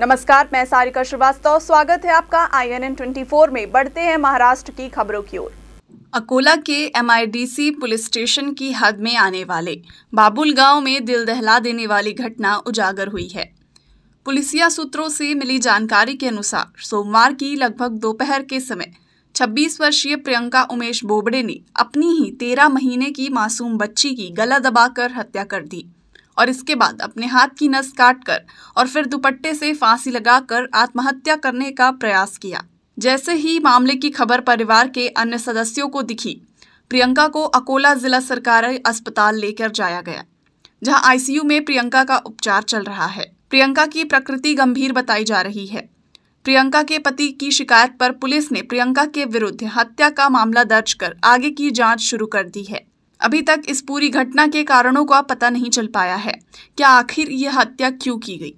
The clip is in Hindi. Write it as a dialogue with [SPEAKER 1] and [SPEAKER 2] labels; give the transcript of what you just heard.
[SPEAKER 1] नमस्कार मैं सारिका श्रीवास्तव स्वागत है आपका I N N twenty four में बढ़ते हैं महाराष्ट्र की खबरों की ओर अकोला के एमआईडीसी पुलिस स्टेशन की हद में आने वाले बाबुल गांव में दिल दहला देने वाली घटना उजागर हुई है पुलिसिया सूत्रों से मिली जानकारी के अनुसार सोमवार की लगभग दोपहर के समय 26 वर्षीय प्रियंका उमेश बोबड़े ने अपनी ही 13 महीने की मासूम बच्ची की गला दबाकर हत्या कर दी और इसके बाद अपने हाथ की नस काट कर और फिर दुपट्टे से फांसी लगाकर आत्महत्या करने का प्रयास किया जैसे ही मामले की खबर परिवार के अन्य सदस्यों को दिखी प्रियंका को अकोला जिला सरकारी अस्पताल लेकर जाया गया जहां आईसीयू में प्रियंका का उपचार चल रहा है प्रियंका की प्रकृति गंभीर बताई जा रही है प्रियंका के पति की शिकायत पर पुलिस ने प्रियंका के विरुद्ध हत्या का मामला दर्ज कर आगे की जांच शुरू कर दी है अभी तक इस पूरी घटना के कारणों का पता नहीं चल पाया है क्या आखिर यह हत्या क्यों की गई